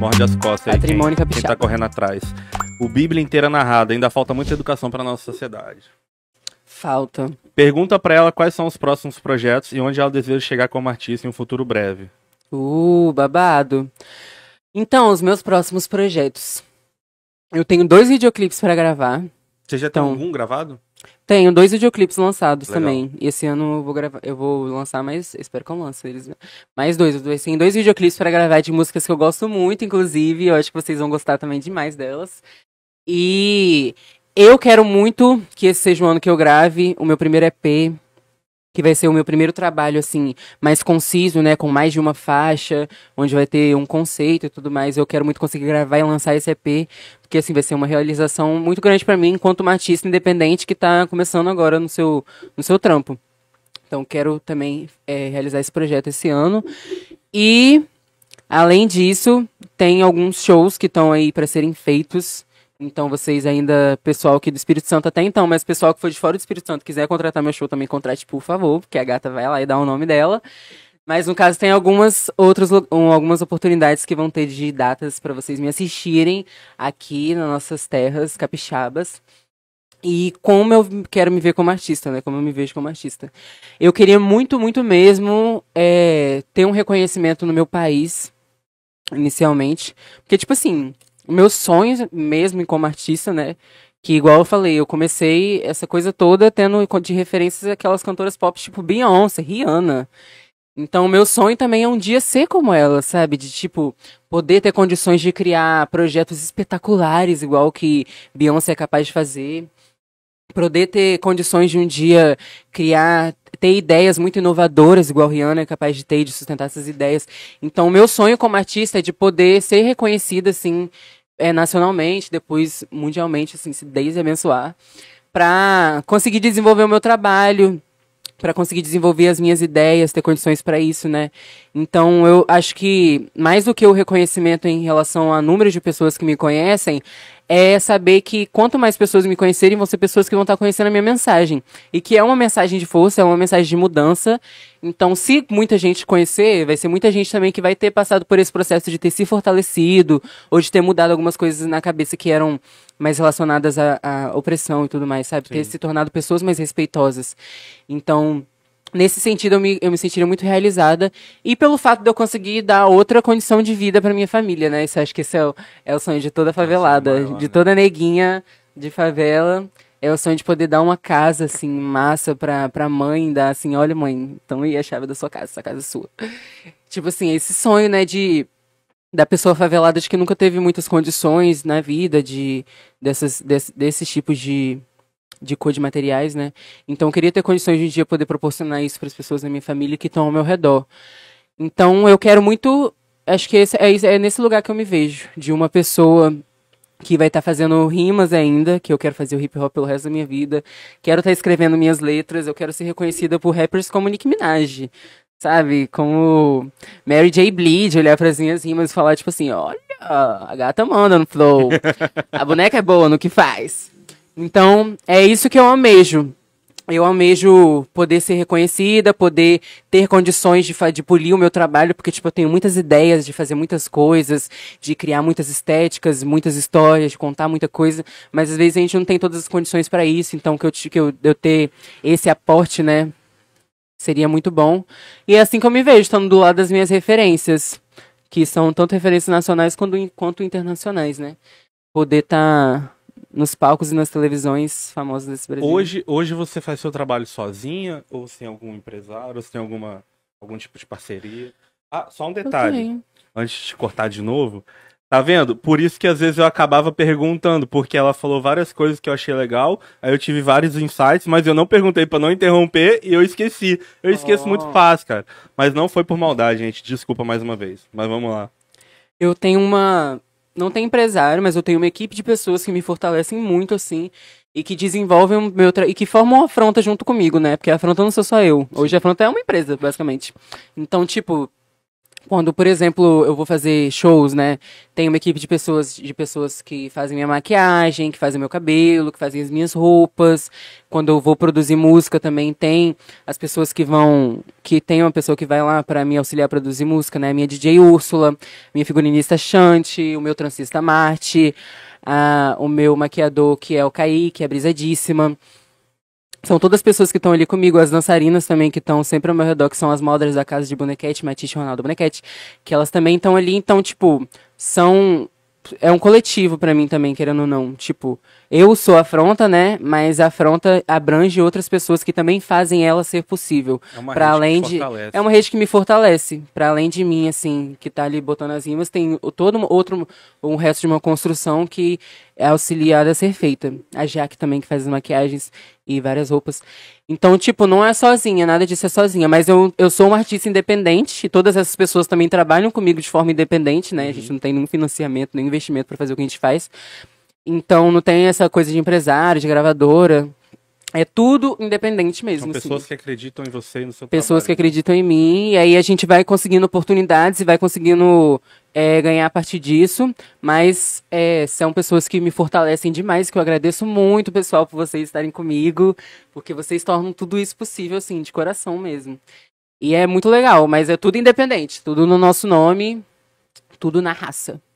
morde as costas. Aí, quem, quem tá correndo atrás. O Bíblia inteira narrada. Ainda falta muita educação para nossa sociedade. Falta. Pergunta para ela quais são os próximos projetos e onde ela deseja chegar como artista em um futuro breve. Uh, babado. Então, os meus próximos projetos. Eu tenho dois videoclipes para gravar. Você já então... tem algum gravado? Tenho dois videoclipes lançados Legal. também. E esse ano eu vou gravar, eu vou lançar mais, espero que eu lance eles, né? Mais dois, dois tem dois videoclipes para gravar de músicas que eu gosto muito, inclusive, eu acho que vocês vão gostar também demais delas. E eu quero muito que esse seja o ano que eu grave o meu primeiro EP, que vai ser o meu primeiro trabalho, assim, mais conciso, né? Com mais de uma faixa, onde vai ter um conceito e tudo mais. Eu quero muito conseguir gravar e lançar esse EP, porque, assim, vai ser uma realização muito grande para mim, enquanto uma artista independente que está começando agora no seu, no seu trampo. Então, quero também é, realizar esse projeto esse ano. E, além disso, tem alguns shows que estão aí para serem feitos então vocês ainda, pessoal aqui do Espírito Santo até então, mas pessoal que foi de fora do Espírito Santo quiser contratar meu show também, contrate por favor, porque a gata vai lá e dá o nome dela. Mas no caso tem algumas outras algumas oportunidades que vão ter de datas para vocês me assistirem aqui nas nossas terras capixabas. E como eu quero me ver como artista, né? Como eu me vejo como artista. Eu queria muito, muito mesmo é, ter um reconhecimento no meu país, inicialmente. Porque, tipo assim, meus sonhos mesmo como artista, né? Que igual eu falei, eu comecei essa coisa toda tendo de referências aquelas cantoras pop tipo Beyoncé, Rihanna. Então, meu sonho também é um dia ser como ela, sabe? De tipo poder ter condições de criar projetos espetaculares igual que Beyoncé é capaz de fazer. Poder ter condições de um dia criar ter ideias muito inovadoras, igual Rihanna é capaz de ter, de sustentar essas ideias. Então, o meu sonho como artista é de poder ser reconhecida, assim, é, nacionalmente, depois mundialmente, assim, se Deus abençoar, para conseguir desenvolver o meu trabalho, para conseguir desenvolver as minhas ideias, ter condições para isso, né? Então, eu acho que mais do que o reconhecimento em relação a número de pessoas que me conhecem, é saber que quanto mais pessoas me conhecerem, vão ser pessoas que vão estar tá conhecendo a minha mensagem. E que é uma mensagem de força, é uma mensagem de mudança. Então, se muita gente conhecer, vai ser muita gente também que vai ter passado por esse processo de ter se fortalecido, ou de ter mudado algumas coisas na cabeça que eram mais relacionadas à, à opressão e tudo mais, sabe? Sim. Ter se tornado pessoas mais respeitosas. Então, Nesse sentido, eu me, eu me sentiria muito realizada. E pelo fato de eu conseguir dar outra condição de vida para minha família, né? Isso, acho que esse é o, é o sonho de toda favelada, de né? toda neguinha de favela. É o sonho de poder dar uma casa, assim, massa pra, pra mãe, dar assim, olha mãe, então aí a chave da sua casa, essa casa é sua. tipo assim, esse sonho, né, de... Da pessoa favelada de que nunca teve muitas condições na vida, de... Dessas, desse, desses tipos de de cor de materiais, né? Então eu queria ter condições de um dia poder proporcionar isso para as pessoas da minha família que estão ao meu redor. Então eu quero muito, acho que esse, é, é nesse lugar que eu me vejo, de uma pessoa que vai estar tá fazendo rimas ainda, que eu quero fazer o hip hop pelo resto da minha vida. Quero estar tá escrevendo minhas letras, eu quero ser reconhecida por rappers como Nicki Minaj, sabe? Como Mary J. Bleed, olhar para as minhas rimas e falar tipo assim, olha, a gata manda no flow. A boneca é boa no que faz. Então, é isso que eu almejo. Eu almejo poder ser reconhecida, poder ter condições de, de polir o meu trabalho, porque, tipo, eu tenho muitas ideias de fazer muitas coisas, de criar muitas estéticas, muitas histórias, de contar muita coisa, mas às vezes a gente não tem todas as condições para isso, então que eu, que eu, eu ter esse aporte, né, seria muito bom. E é assim que eu me vejo, estando do lado das minhas referências, que são tanto referências nacionais quanto, quanto internacionais, né. Poder estar... Tá nos palcos e nas televisões famosas desse Brasil. Hoje, hoje você faz seu trabalho sozinha? Ou você tem algum empresário? Ou você tem alguma, algum tipo de parceria? Ah, só um detalhe. Antes de cortar de novo. Tá vendo? Por isso que às vezes eu acabava perguntando, porque ela falou várias coisas que eu achei legal, aí eu tive vários insights, mas eu não perguntei para não interromper e eu esqueci. Eu esqueço oh. muito fácil, cara. Mas não foi por maldade, gente. Desculpa mais uma vez. Mas vamos lá. Eu tenho uma não tem empresário, mas eu tenho uma equipe de pessoas que me fortalecem muito, assim, e que desenvolvem o meu e que formam a Afronta junto comigo, né? Porque a Afronta não sou só eu. Hoje a Afronta é uma empresa, basicamente. Então, tipo, quando, por exemplo, eu vou fazer shows, né? Tem uma equipe de pessoas, de pessoas que fazem minha maquiagem, que fazem meu cabelo, que fazem as minhas roupas. Quando eu vou produzir música também tem as pessoas que vão, que tem uma pessoa que vai lá para me auxiliar a produzir música, né? Minha DJ Úrsula, minha figurinista Chante, o meu transista Marte, a, o meu maquiador que é o Kaique, que é brisadíssima. São todas as pessoas que estão ali comigo, as dançarinas também que estão sempre ao meu redor, que são as mothers da casa de Bonequete, Matisse Ronaldo Bonequete, que elas também estão ali, então, tipo, são é um coletivo para mim também, querendo ou não. Tipo, eu sou a afronta, né? Mas a afronta abrange outras pessoas que também fazem ela ser possível. É uma pra rede além que de fortalece. é uma rede que me fortalece, para além de mim assim, que tá ali botando as rimas, tem todo outro um resto de uma construção que é auxiliada a ser feita. A Jaque também, que faz as maquiagens e várias roupas. Então, tipo, não é sozinha, nada disso é sozinha. Mas eu, eu sou uma artista independente e todas essas pessoas também trabalham comigo de forma independente, né? Uhum. A gente uhum. não tem nenhum financiamento, nenhum investimento para fazer o que a gente faz. Então, não tem essa coisa de empresário, de gravadora. É tudo independente mesmo. São assim. pessoas assim. que acreditam em você e no seu Pessoas trabalho. que acreditam em mim, e aí a gente vai conseguindo oportunidades e vai conseguindo é, ganhar a partir disso. Mas é, são pessoas que me fortalecem demais, que eu agradeço muito, pessoal, por vocês estarem comigo, porque vocês tornam tudo isso possível, assim, de coração mesmo. E é muito legal, mas é tudo independente, tudo no nosso nome, tudo na raça.